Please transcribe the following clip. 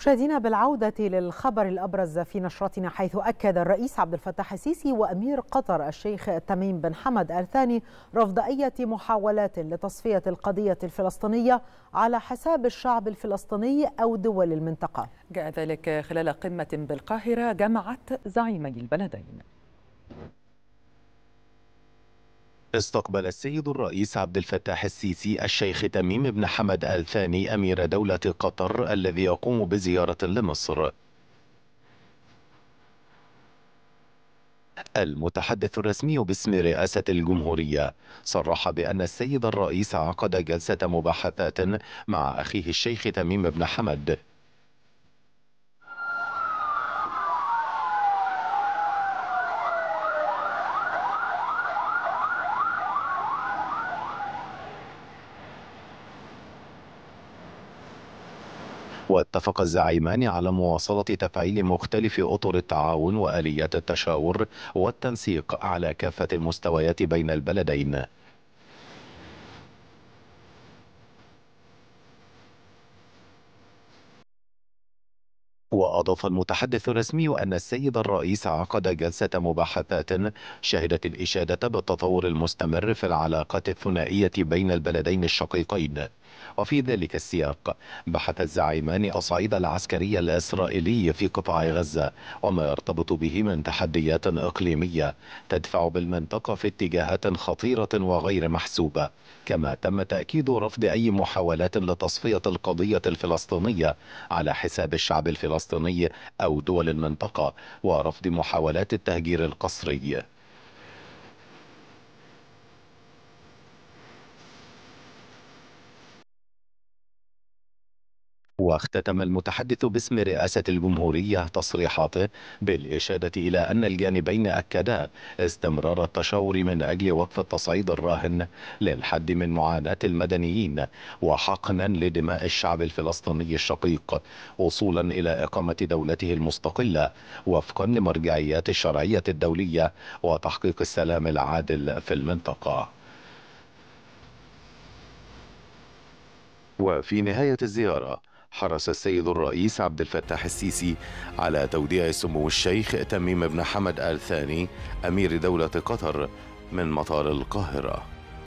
مشاهدينا بالعودة للخبر الأبرز في نشرتنا حيث أكد الرئيس عبد الفتاح السيسي وأمير قطر الشيخ تميم بن حمد آل ثاني رفض أي محاولات لتصفية القضية الفلسطينية على حساب الشعب الفلسطيني أو دول المنطقة جاء ذلك خلال قمة بالقاهرة جمعت زعيمي البلدين استقبل السيد الرئيس عبد الفتاح السيسي الشيخ تميم بن حمد آل ثاني أمير دولة قطر الذي يقوم بزيارة لمصر المتحدث الرسمي باسم رئاسة الجمهورية صرح بأن السيد الرئيس عقد جلسة مباحثات مع أخيه الشيخ تميم بن حمد واتفق الزعيمان على مواصلة تفعيل مختلف أطر التعاون وآليات التشاور والتنسيق على كافة المستويات بين البلدين وأضاف المتحدث الرسمي أن السيد الرئيس عقد جلسة مباحثات شهدت الإشادة بالتطور المستمر في العلاقات الثنائية بين البلدين الشقيقين وفي ذلك السياق بحث الزعيمان الصعيد العسكري الإسرائيلي في قطاع غزة وما يرتبط به من تحديات إقليمية تدفع بالمنطقة في اتجاهات خطيرة وغير محسوبة كما تم تأكيد رفض أي محاولات لتصفية القضية الفلسطينية على حساب الشعب الفلسطيني أو دول المنطقة ورفض محاولات التهجير القسري واختتم المتحدث باسم رئاسة الجمهورية تصريحاته بالإشادة إلى أن الجانبين أكدا استمرار التشاور من أجل وقف التصعيد الراهن للحد من معاناة المدنيين وحقنا لدماء الشعب الفلسطيني الشقيق وصولا إلى إقامة دولته المستقلة وفقا لمرجعيات الشرعية الدولية وتحقيق السلام العادل في المنطقة وفي نهاية الزيارة حرص السيد الرئيس عبد الفتاح السيسي على توديع سمو الشيخ تميم بن حمد آل ثاني أمير دولة قطر من مطار القاهرة